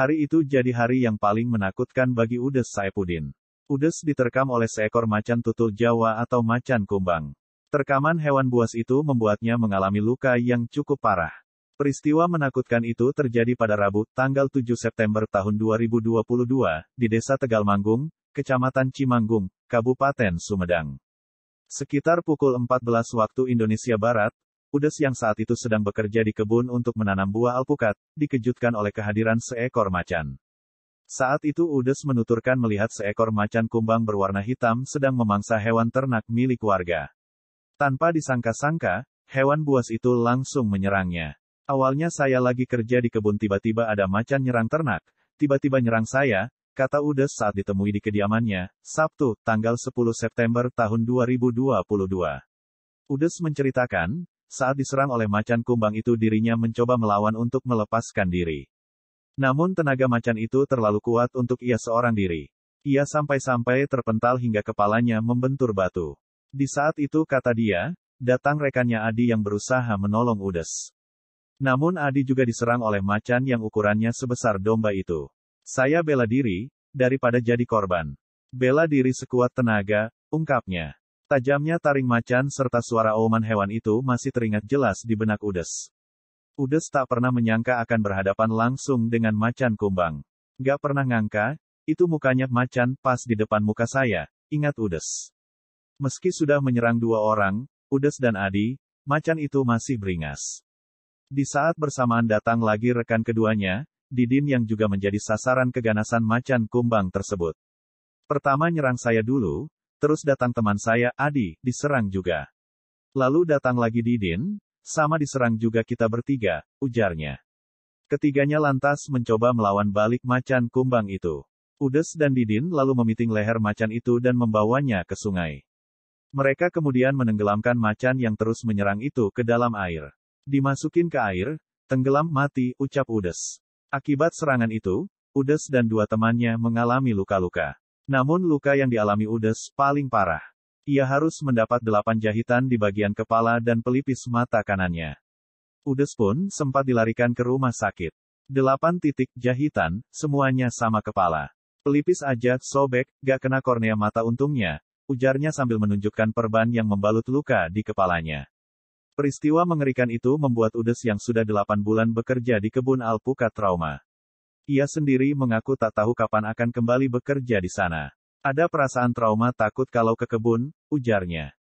Hari itu jadi hari yang paling menakutkan bagi Udes Saipudin. Udes diterkam oleh seekor macan tutul Jawa atau macan kumbang. Terkaman hewan buas itu membuatnya mengalami luka yang cukup parah. Peristiwa menakutkan itu terjadi pada Rabu, tanggal 7 September tahun 2022, di Desa Tegal Manggung, Kecamatan Cimanggung, Kabupaten Sumedang. Sekitar pukul 14 waktu Indonesia Barat, Udes yang saat itu sedang bekerja di kebun untuk menanam buah alpukat, dikejutkan oleh kehadiran seekor macan. Saat itu Udes menuturkan melihat seekor macan kumbang berwarna hitam sedang memangsa hewan ternak milik warga. Tanpa disangka-sangka, hewan buas itu langsung menyerangnya. Awalnya saya lagi kerja di kebun tiba-tiba ada macan nyerang ternak, tiba-tiba nyerang saya, kata Udes saat ditemui di kediamannya, Sabtu, tanggal 10 September tahun 2022. Udes menceritakan, saat diserang oleh macan kumbang itu dirinya mencoba melawan untuk melepaskan diri. Namun tenaga macan itu terlalu kuat untuk ia seorang diri. Ia sampai-sampai terpental hingga kepalanya membentur batu. Di saat itu kata dia, datang rekannya Adi yang berusaha menolong Udes. Namun Adi juga diserang oleh macan yang ukurannya sebesar domba itu. Saya bela diri, daripada jadi korban. Bela diri sekuat tenaga, ungkapnya. Tajamnya taring macan serta suara oman hewan itu masih teringat jelas di benak Udes. Udes tak pernah menyangka akan berhadapan langsung dengan macan kumbang. Gak pernah ngangka, itu mukanya macan pas di depan muka saya, ingat Udes. Meski sudah menyerang dua orang, Udes dan Adi, macan itu masih beringas. Di saat bersamaan datang lagi rekan keduanya, Didin yang juga menjadi sasaran keganasan macan kumbang tersebut. Pertama nyerang saya dulu, Terus datang teman saya, Adi, diserang juga. Lalu datang lagi Didin, sama diserang juga kita bertiga, ujarnya. Ketiganya lantas mencoba melawan balik macan kumbang itu. Udes dan Didin lalu memiting leher macan itu dan membawanya ke sungai. Mereka kemudian menenggelamkan macan yang terus menyerang itu ke dalam air. Dimasukin ke air, tenggelam mati, ucap Udes. Akibat serangan itu, Udes dan dua temannya mengalami luka-luka. Namun luka yang dialami Udes paling parah. Ia harus mendapat delapan jahitan di bagian kepala dan pelipis mata kanannya. Udes pun sempat dilarikan ke rumah sakit. Delapan titik jahitan, semuanya sama kepala. Pelipis aja, sobek, gak kena kornea mata untungnya, ujarnya sambil menunjukkan perban yang membalut luka di kepalanya. Peristiwa mengerikan itu membuat Udes yang sudah delapan bulan bekerja di kebun alpukat trauma. Ia sendiri mengaku tak tahu kapan akan kembali bekerja di sana. Ada perasaan trauma takut kalau ke kebun, ujarnya.